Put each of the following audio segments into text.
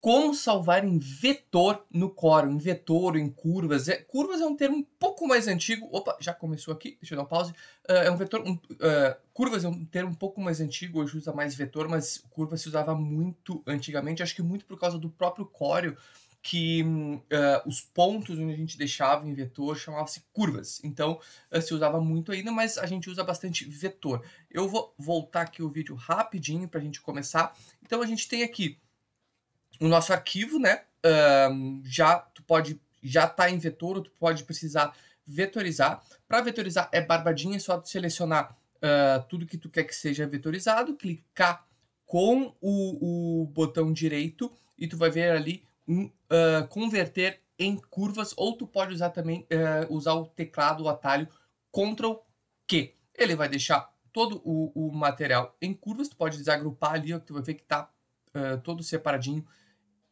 como salvar em vetor no Core, em vetor, em curvas. É, curvas é um termo um pouco mais antigo. Opa, já começou aqui, deixa eu dar uma pausa. Uh, é um vetor. Um, uh, curvas é um termo um pouco mais antigo, hoje usa mais vetor, mas curva se usava muito antigamente, acho que muito por causa do próprio Core, que uh, os pontos onde a gente deixava em vetor chamavam-se curvas. Então se usava muito ainda, mas a gente usa bastante vetor. Eu vou voltar aqui o vídeo rapidinho para a gente começar. Então a gente tem aqui o nosso arquivo, né? Um, já tu pode já tá em vetor, ou tu pode precisar vetorizar. Para vetorizar é barbadinha, é só selecionar uh, tudo que tu quer que seja vetorizado, clicar com o, o botão direito e tu vai ver ali um, uh, converter em curvas, ou tu pode usar também uh, usar o teclado, o atalho Ctrl Q. Ele vai deixar todo o, o material em curvas, tu pode desagrupar ali, ó, tu vai ver que tá todo separadinho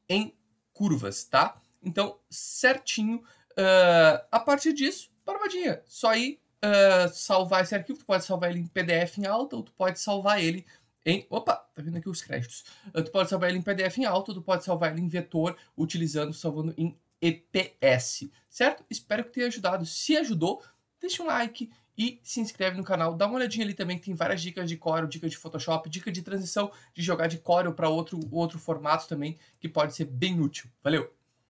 em curvas, tá? Então, certinho. Uh, a partir disso, paradinha. Só aí uh, salvar esse arquivo. Tu pode salvar ele em PDF em alta ou tu pode salvar ele em... Opa, tá vendo aqui os créditos. Uh, tu pode salvar ele em PDF em alta, tu pode salvar ele em vetor, utilizando, salvando em EPS, certo? Espero que tenha ajudado. Se ajudou, deixa um like e se inscreve no canal. Dá uma olhadinha ali também, tem várias dicas de Corel, dica de Photoshop, dica de transição, de jogar de Corel para outro, outro formato também, que pode ser bem útil. Valeu!